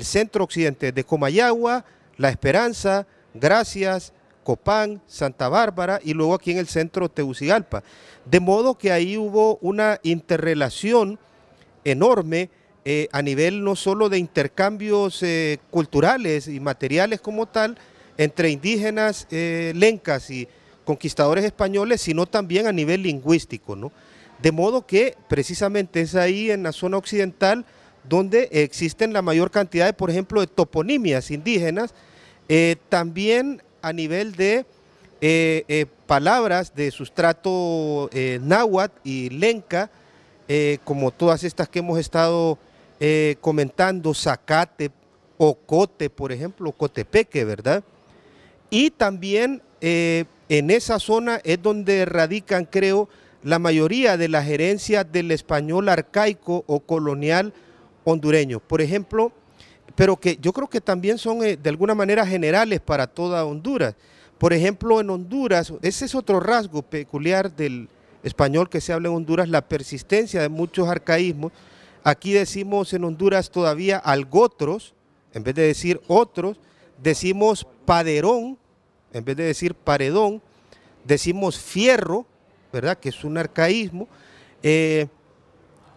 centro occidente de Comayagua, La Esperanza, Gracias, Copán, Santa Bárbara y luego aquí en el centro Tegucigalpa. De modo que ahí hubo una interrelación enorme eh, a nivel no solo de intercambios eh, culturales y materiales como tal, entre indígenas eh, lencas y conquistadores españoles, sino también a nivel lingüístico. ¿no? De modo que precisamente es ahí en la zona occidental donde existen la mayor cantidad, de, por ejemplo, de toponimias indígenas, eh, también a nivel de eh, palabras de sustrato náhuatl y lenca, como todas estas que hemos estado comentando, zacate, ocote, por ejemplo, cotepeque, ¿verdad? Y también eh, en esa zona es donde radican, creo, la mayoría de las herencias del español arcaico o colonial hondureño. Por ejemplo, pero que yo creo que también son eh, de alguna manera generales para toda Honduras. Por ejemplo, en Honduras, ese es otro rasgo peculiar del español que se habla en Honduras, la persistencia de muchos arcaísmos. Aquí decimos en Honduras todavía algotros, en vez de decir otros, decimos paderón en vez de decir paredón, decimos fierro, ¿verdad? Que es un arcaísmo. Eh,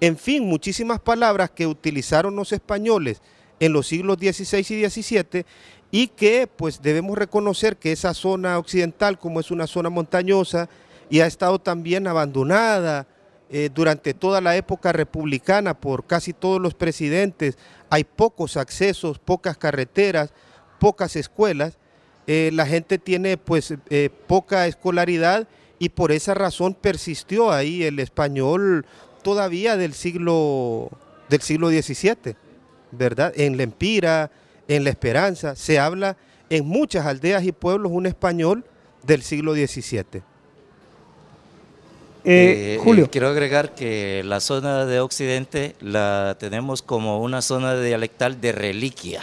en fin, muchísimas palabras que utilizaron los españoles en los siglos XVI y XVII y que pues debemos reconocer que esa zona occidental, como es una zona montañosa y ha estado también abandonada eh, durante toda la época republicana por casi todos los presidentes, hay pocos accesos, pocas carreteras, pocas escuelas, eh, la gente tiene pues eh, poca escolaridad y por esa razón persistió ahí el español todavía del siglo del siglo XVII, ¿verdad? En la Empira, en la Esperanza, se habla en muchas aldeas y pueblos un español del siglo XVII. Eh, Julio. quiero agregar que la zona de Occidente la tenemos como una zona dialectal de reliquia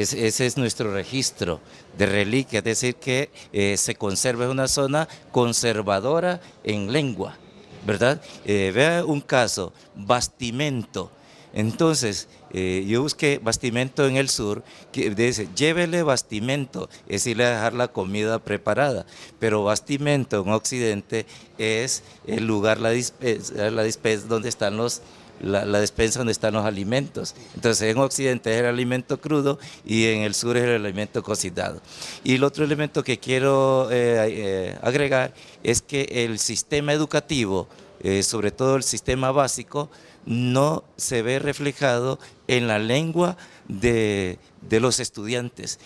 ese es nuestro registro de reliquia, es decir, que eh, se conserva una zona conservadora en lengua, ¿verdad? Eh, vea un caso, bastimento. Entonces, eh, yo busqué bastimento en el sur, que dice, llévele bastimento, es decir, a dejar la comida preparada, pero bastimento en occidente es el lugar, la donde están los la, despensa donde están los alimentos. Entonces en Occidente es el alimento crudo y en el sur es el alimento cocinado. Y el otro elemento que quiero eh, eh, agregar es que el sistema educativo, eh, sobre todo el sistema básico, no se ve reflejado en la lengua de, los estudiantes.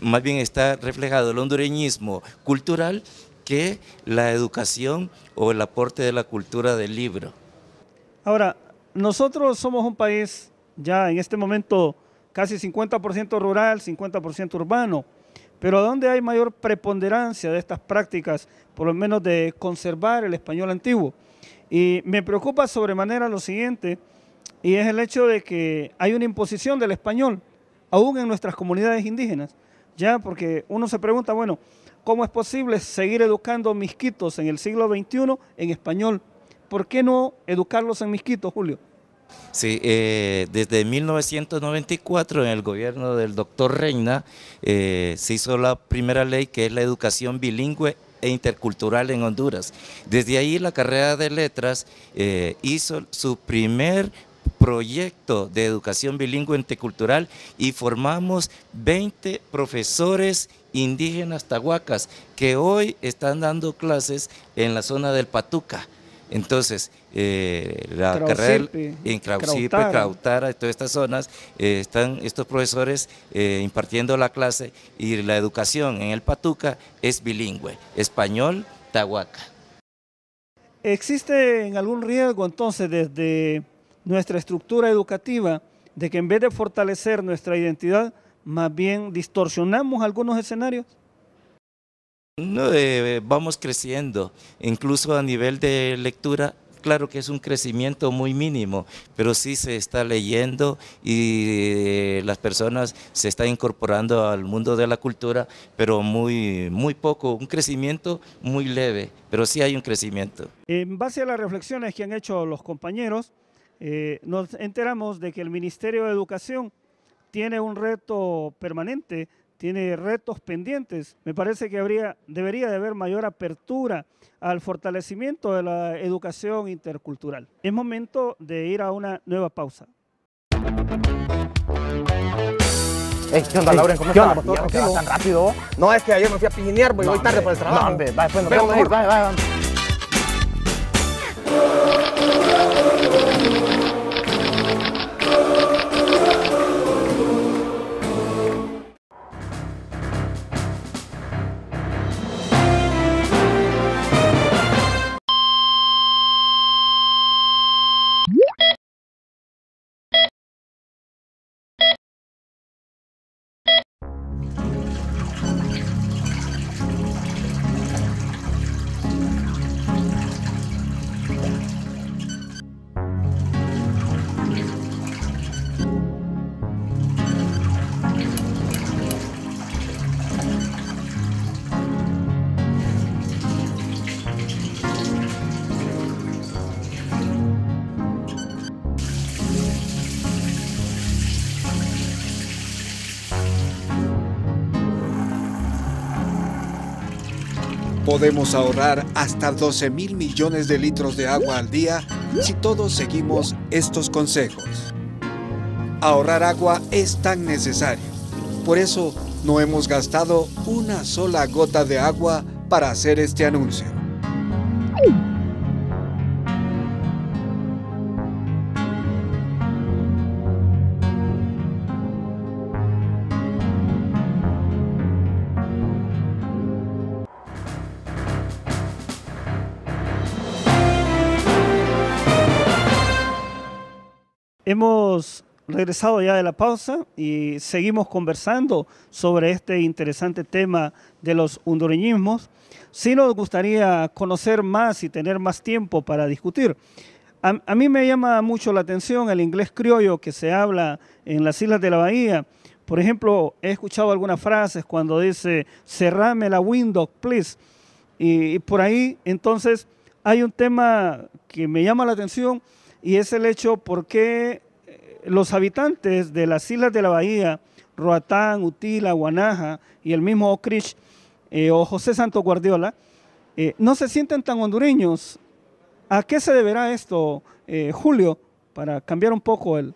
más bien está reflejado el hondureñismo cultural que la educación o el aporte de la cultura del libro. Ahora, nosotros somos un país ya en este momento casi 50% rural, 50% urbano, pero ¿a ¿dónde hay mayor preponderancia de estas prácticas, por lo menos de conservar el español antiguo? Y me preocupa sobremanera lo siguiente, y es el hecho de que hay una imposición del español, aún en nuestras comunidades indígenas, ya porque uno se pregunta, bueno, ¿cómo es posible seguir educando misquitos en el siglo XXI en español? ¿Por qué no educarlos en Misquito, Julio? Sí, eh, desde 1994 en el gobierno del doctor Reina eh, se hizo la primera ley que es la educación bilingüe e intercultural en Honduras. Desde ahí la carrera de letras eh, hizo su primer proyecto de educación bilingüe intercultural y formamos 20 profesores indígenas tahuacas que hoy están dando clases en la zona del Patuca. Entonces, eh, la carrera en cautara Crautara. todas estas zonas, eh, están estos profesores eh, impartiendo la clase y la educación en el Patuca es bilingüe, español, tahuaca. ¿Existe algún riesgo entonces desde nuestra estructura educativa de que en vez de fortalecer nuestra identidad, más bien distorsionamos algunos escenarios? No, vamos creciendo, incluso a nivel de lectura, claro que es un crecimiento muy mínimo, pero sí se está leyendo y eh, las personas se están incorporando al mundo de la cultura, pero muy, muy poco, un crecimiento muy leve, pero sí hay un crecimiento. En base a las reflexiones que han hecho los compañeros, eh, nos enteramos de que el Ministerio de Educación tiene un reto permanente tiene retos pendientes. Me parece que habría, debería de haber mayor apertura al fortalecimiento de la educación intercultural. Es momento de ir a una nueva pausa. Ey, ¿Qué onda, Lauren? ¿Cómo estás? ¿Cómo estás? tan rápido? No, es que ayer me fui a pijinear, pues, voy, no, voy tarde por el trabajo. No, hombre, va, después nos vemos. Vamos, vamos. Vamos. Podemos ahorrar hasta 12 mil millones de litros de agua al día si todos seguimos estos consejos. Ahorrar agua es tan necesario. Por eso no hemos gastado una sola gota de agua para hacer este anuncio. Hemos regresado ya de la pausa y seguimos conversando sobre este interesante tema de los hondureñismos. Sí nos gustaría conocer más y tener más tiempo para discutir. A, mí me llama mucho la atención el inglés criollo que se habla en las Islas de la Bahía. Por ejemplo, he escuchado algunas frases cuando dice, cerrame la window, please. Y, y por ahí, entonces, hay un tema que me llama la atención y es el hecho por qué eh, los habitantes de las islas de la bahía, Roatán, Utila, Guanaja y el mismo Ocrich eh, o José Santo Guardiola, eh, no se sienten tan hondureños. ¿A qué se deberá esto, Julio, para cambiar un poco el...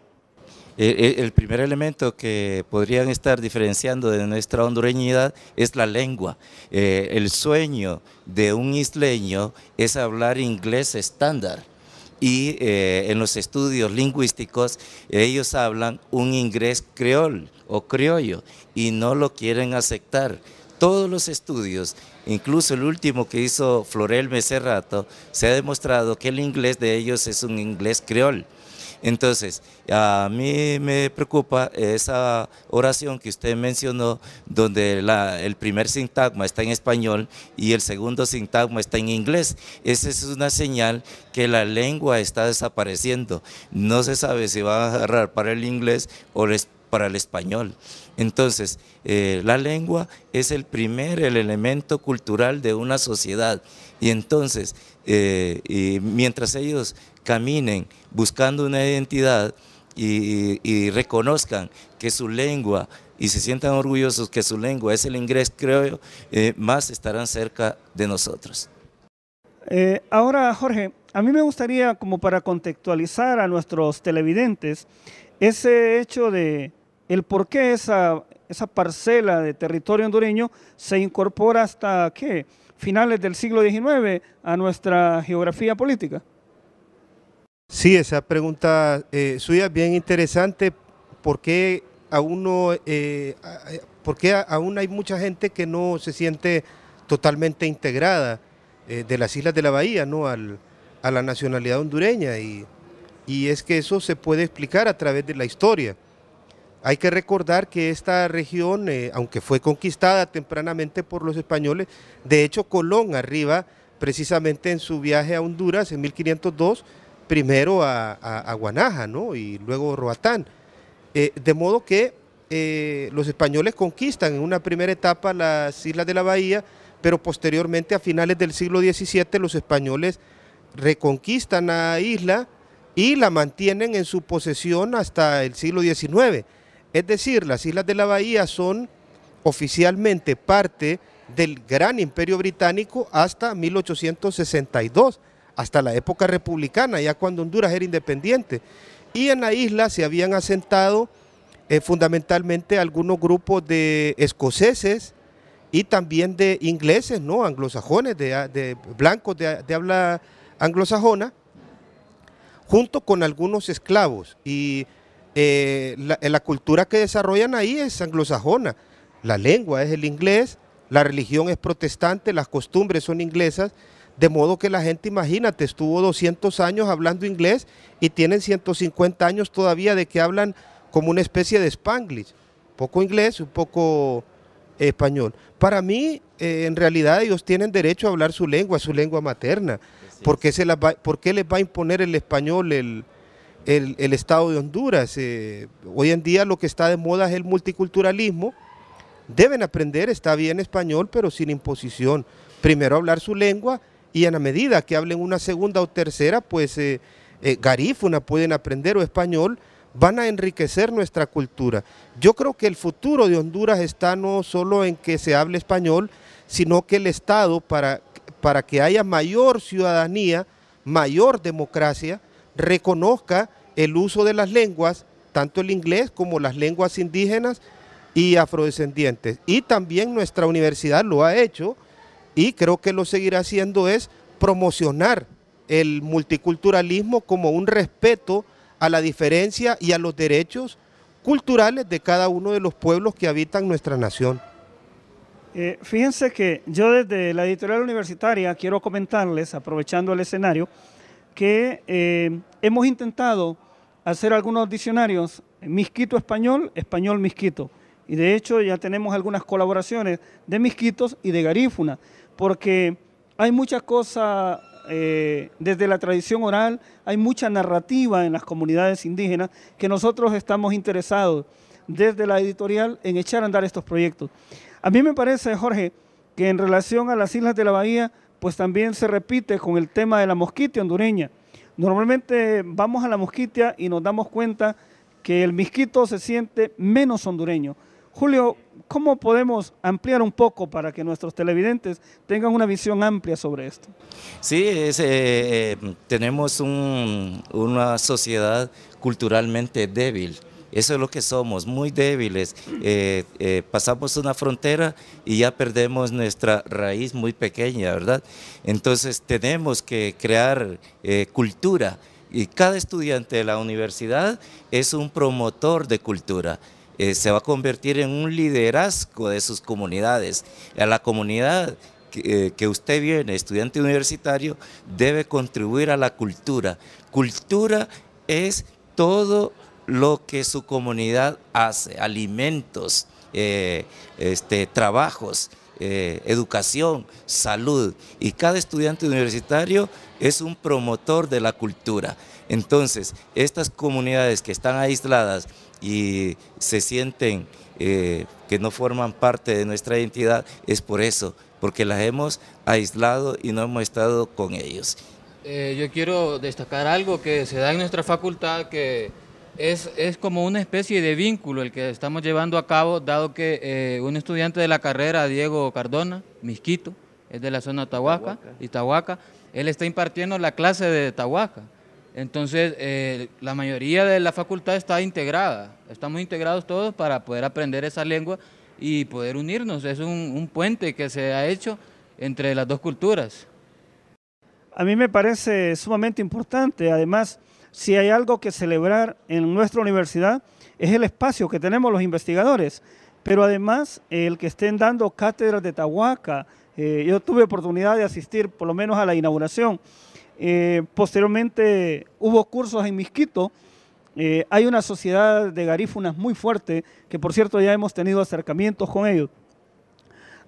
el... El primer elemento que podrían estar diferenciando de nuestra hondureñidad es la lengua. el sueño de un isleño es hablar inglés estándar y eh, en los estudios lingüísticos ellos hablan un inglés creol o criollo y no lo quieren aceptar. Todos los estudios, incluso el último que hizo Florel rato, se ha demostrado que el inglés de ellos es un inglés creol entonces, a mí me preocupa esa oración que usted mencionó, donde el primer sintagma está en español y el segundo sintagma está en inglés. Esa es una señal que la lengua está desapareciendo. No se sabe si va a agarrar para el inglés o para el español. Entonces, eh, la lengua es el primer el elemento cultural de una sociedad. Y entonces, eh, mientras ellos caminen buscando una identidad y, reconozcan que su lengua y se sientan orgullosos que su lengua es el inglés, creo yo, eh, más estarán cerca de nosotros. Eh, ahora, Jorge, a mí me gustaría, como para contextualizar a nuestros televidentes, ese hecho de el por qué esa, esa parcela de territorio hondureño se incorpora hasta, ¿qué? Finales del siglo XIX a nuestra geografía política. Sí, esa pregunta eh, suya es bien interesante. ¿Por qué aún, eh, eh, porque aún hay mucha gente que no se siente totalmente integrada de las islas de la bahía ¿no? a la nacionalidad hondureña? Y, es que eso se puede explicar a través de la historia. Hay que recordar que esta región, aunque fue conquistada tempranamente por los españoles, de hecho Colón arriba, precisamente en su viaje a Honduras en 1502, primero a, Guanaja ¿no? y luego Roatán. Eh, de modo que eh, los españoles conquistan en una primera etapa las islas de la Bahía, pero posteriormente a finales del siglo XVII los españoles reconquistan la isla y la mantienen en su posesión hasta el siglo XIX. Es decir, las islas de la Bahía son oficialmente parte del gran imperio británico hasta 1862 hasta la época republicana, ya cuando Honduras era independiente. Y en la isla se habían asentado eh, fundamentalmente algunos grupos de escoceses y también de ingleses, ¿no? anglosajones, de, blancos de, habla anglosajona, junto con algunos esclavos. Y eh, la, la, cultura que desarrollan ahí es anglosajona. La lengua es el inglés, la religión es protestante, las costumbres son inglesas de modo que la gente, imagínate, estuvo 200 años hablando inglés y tienen 150 años todavía de que hablan como una especie de spanglish, poco inglés, un poco español. Para mí, eh, en realidad ellos tienen derecho a hablar su lengua, su lengua materna. se ¿Por qué les va a imponer el español el, Estado de Honduras? Eh, hoy en día lo que está de moda es el multiculturalismo. Deben aprender, está bien español, pero sin imposición. Primero hablar su lengua y a la medida que hablen una segunda o tercera, pues eh, eh, garífuna pueden aprender o español, van a enriquecer nuestra cultura. Yo creo que el futuro de Honduras está no solo en que se hable español, sino que el Estado, para, para que haya mayor ciudadanía, mayor democracia, reconozca el uso de las lenguas, tanto el inglés como las lenguas indígenas y afrodescendientes. Y también nuestra universidad lo ha hecho y creo que lo seguirá haciendo es promocionar el multiculturalismo como un respeto a la diferencia y a los derechos culturales de cada uno de los pueblos que habitan nuestra nación. Eh, fíjense que yo desde la editorial universitaria quiero comentarles, aprovechando el escenario, que eh, hemos intentado hacer algunos diccionarios misquito español, español misquito. Y de hecho ya tenemos algunas colaboraciones de misquitos y de garífunas porque hay muchas cosas, eh, desde la tradición oral, hay mucha narrativa en las comunidades indígenas que nosotros estamos interesados desde la editorial en echar a andar estos proyectos. A mí me parece, Jorge, que en relación a las Islas de la Bahía, pues también se repite con el tema de la mosquitia hondureña. Normalmente vamos a la mosquitia y nos damos cuenta que el misquito se siente menos hondureño. Julio, ¿cómo podemos ampliar un poco para que nuestros televidentes tengan una visión amplia sobre esto? Sí, eh, eh, tenemos una sociedad culturalmente débil. Eso es lo que somos, muy débiles. Eh, pasamos una frontera y ya perdemos nuestra raíz muy pequeña, ¿verdad? Entonces tenemos que crear cultura y cada estudiante de la universidad es un promotor de cultura. Eh, se va a convertir en un liderazgo de sus comunidades. A la comunidad eh, que, usted viene, estudiante universitario, debe contribuir a la cultura. Cultura es todo lo que su comunidad hace, alimentos, eh, este, trabajos, educación, salud. Y cada estudiante universitario es un promotor de la cultura. Entonces, estas comunidades que están aisladas y se sienten eh, que no forman parte de nuestra identidad, es por eso, porque las hemos aislado y no hemos estado con ellos. Eh, yo quiero destacar algo que se da en nuestra facultad, que es, como una especie de vínculo el que estamos llevando a cabo, dado que eh, un estudiante de la carrera, Diego Cardona, Misquito, es de la zona Tahuaca, él está impartiendo la clase de Tahuaca entonces, eh, la mayoría de la facultad está integrada, estamos integrados todos para poder aprender esa lengua y poder unirnos. Es un, puente que se ha hecho entre las dos culturas. A mí me parece sumamente importante, además, si hay algo que celebrar en nuestra universidad, es el espacio que tenemos los investigadores, pero además el que estén dando cátedras de Tahuaca. Eh, yo tuve oportunidad de asistir por lo menos a la inauguración eh, posteriormente hubo cursos en Misquito. Eh, hay una sociedad de garífunas muy fuerte, que por cierto ya hemos tenido acercamientos con ellos.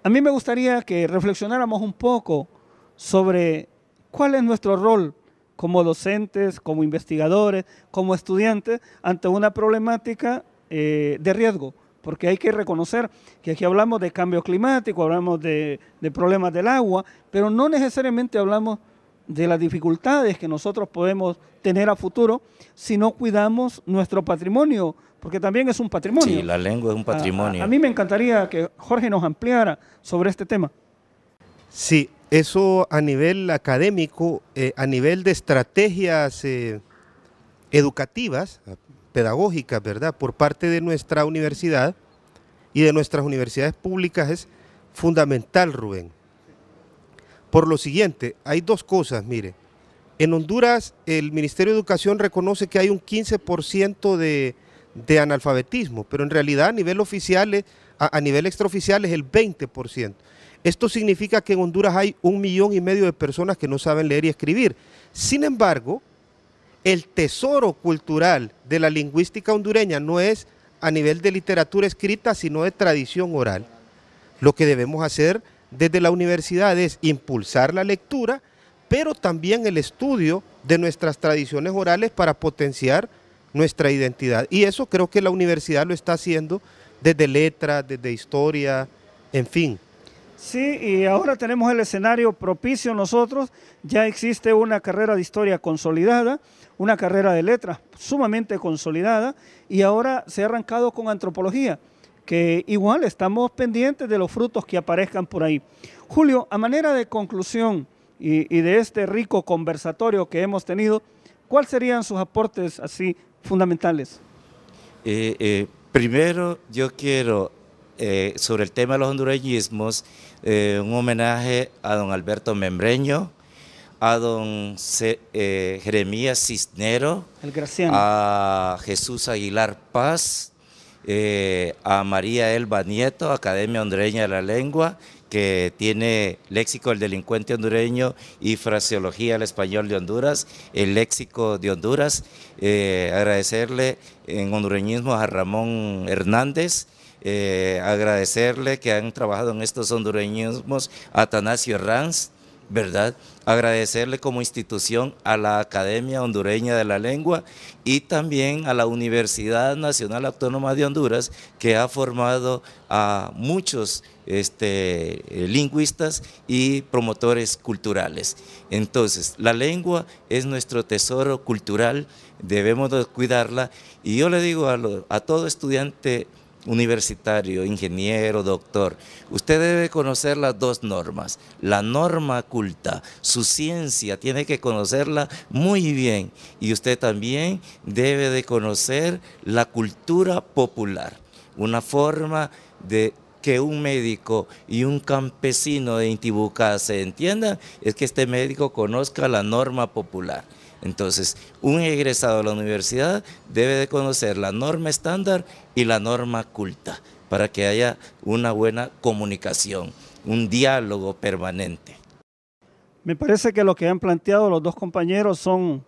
A mí me gustaría que reflexionáramos un poco sobre cuál es nuestro rol como docentes, como investigadores, como estudiantes, ante una problemática eh, de riesgo. Porque hay que reconocer que aquí hablamos de cambio climático, hablamos de, de problemas del agua, pero no necesariamente hablamos de las dificultades que nosotros podemos tener a futuro si no cuidamos nuestro patrimonio, porque también es un patrimonio. Sí, la lengua es un patrimonio. A, mí me encantaría que Jorge nos ampliara sobre este tema. Sí, eso a nivel académico, eh, a nivel de estrategias eh, educativas, pedagógicas, ¿verdad? Por parte de nuestra universidad y de nuestras universidades públicas es fundamental, Rubén por lo siguiente, hay dos cosas, mire. En Honduras el Ministerio de Educación reconoce que hay un 15% de, analfabetismo, pero en realidad a nivel oficial, a, a nivel extraoficial es el 20%. Esto significa que en Honduras hay un millón y medio de personas que no saben leer y escribir. Sin embargo, el tesoro cultural de la lingüística hondureña no es a nivel de literatura escrita, sino de tradición oral. Lo que debemos hacer desde la universidad es impulsar la lectura, pero también el estudio de nuestras tradiciones orales para potenciar nuestra identidad. Y eso creo que la universidad lo está haciendo desde letras, desde historia, en fin. Sí, y ahora tenemos el escenario propicio nosotros. Ya existe una carrera de historia consolidada, una carrera de letras sumamente consolidada, y ahora se ha arrancado con antropología que igual estamos pendientes de los frutos que aparezcan por ahí. Julio, a manera de conclusión y, de este rico conversatorio que hemos tenido, ¿cuáles serían sus aportes así fundamentales? Eh, eh, primero, yo quiero, eh, sobre el tema de los hondureñismos, un homenaje a don Alberto Membreño, a don Jeremías Cisnero, a Jesús Aguilar Paz, eh, a María Elba Nieto, Academia Hondureña de la Lengua, que tiene léxico del delincuente hondureño y fraseología al español de Honduras, el léxico de Honduras. Eh, agradecerle en hondureñismo a Ramón Hernández. Eh, agradecerle que han trabajado en estos hondureñismos a Atanasio Herranz, ¿verdad? agradecerle como institución a la Academia Hondureña de la Lengua y también a la Universidad Nacional Autónoma de Honduras, que ha formado a muchos este, eh, lingüistas y promotores culturales. Entonces, la lengua es nuestro tesoro cultural, debemos cuidarla y yo le digo a, a todo estudiante universitario, ingeniero, doctor, usted debe conocer las dos normas. La norma culta, su ciencia, tiene que conocerla muy bien. Y usted también debe de conocer la cultura popular, una forma de que un médico y un campesino de Intibucá se entiendan es que este médico conozca la norma popular. Entonces, un egresado de la universidad debe de conocer la norma estándar y la norma culta para que haya una buena comunicación, un diálogo permanente. Me parece que lo que han planteado los dos compañeros son,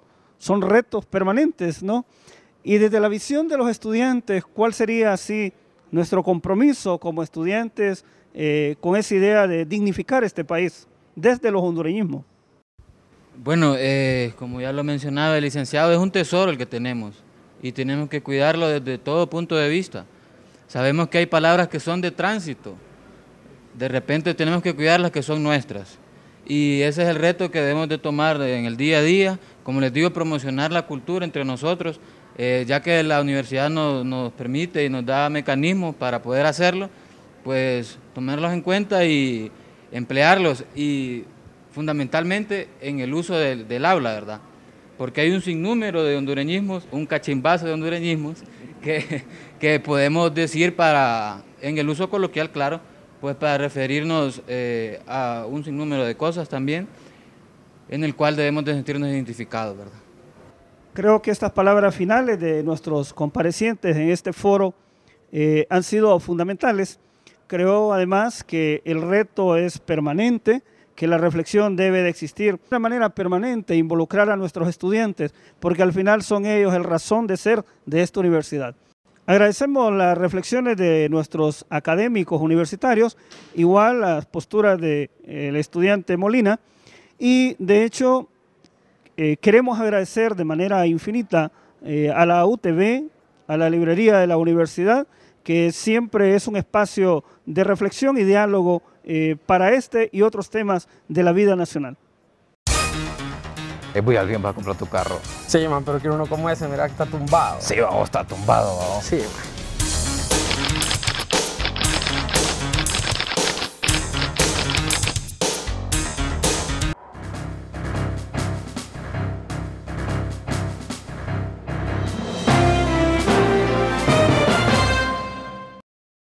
retos permanentes, ¿no? Y desde la visión de los estudiantes, ¿cuál sería así nuestro compromiso como estudiantes eh, con esa idea de dignificar este país desde los hondureñismos? Bueno, eh, como ya lo mencionaba el licenciado, es un tesoro el que tenemos y tenemos que cuidarlo desde todo punto de vista. Sabemos que hay palabras que son de tránsito, de repente tenemos que cuidar las que son nuestras y ese es el reto que debemos de tomar en el día a día, como les digo, promocionar la cultura entre nosotros, eh, ya que la universidad nos, nos permite y nos da mecanismos para poder hacerlo, pues tomarlos en cuenta y emplearlos y fundamentalmente en el uso del, habla, ¿verdad? Porque hay un sinnúmero de hondureñismos, un cachimbazo de hondureñismos que, podemos decir para, en el uso coloquial, claro, pues para referirnos eh, a un sinnúmero de cosas también, en el cual debemos de sentirnos identificados, ¿verdad? Creo que estas palabras finales de nuestros comparecientes en este foro eh, han sido fundamentales. Creo además que el reto es permanente que la reflexión debe de existir de una manera permanente, involucrar a nuestros estudiantes, porque al final son ellos el razón de ser de esta universidad. Agradecemos las reflexiones de nuestros académicos universitarios, igual las posturas del eh, estudiante Molina, y de hecho eh, queremos agradecer de manera infinita eh, a la UTB, a la librería de la universidad, que siempre es un espacio de reflexión y diálogo eh, para este y otros temas de la vida nacional. Voy eh, voy alguien para comprar tu carro. Sí, man, pero quiero uno como ese, mira que está tumbado. Sí, vamos, está tumbado. Sí,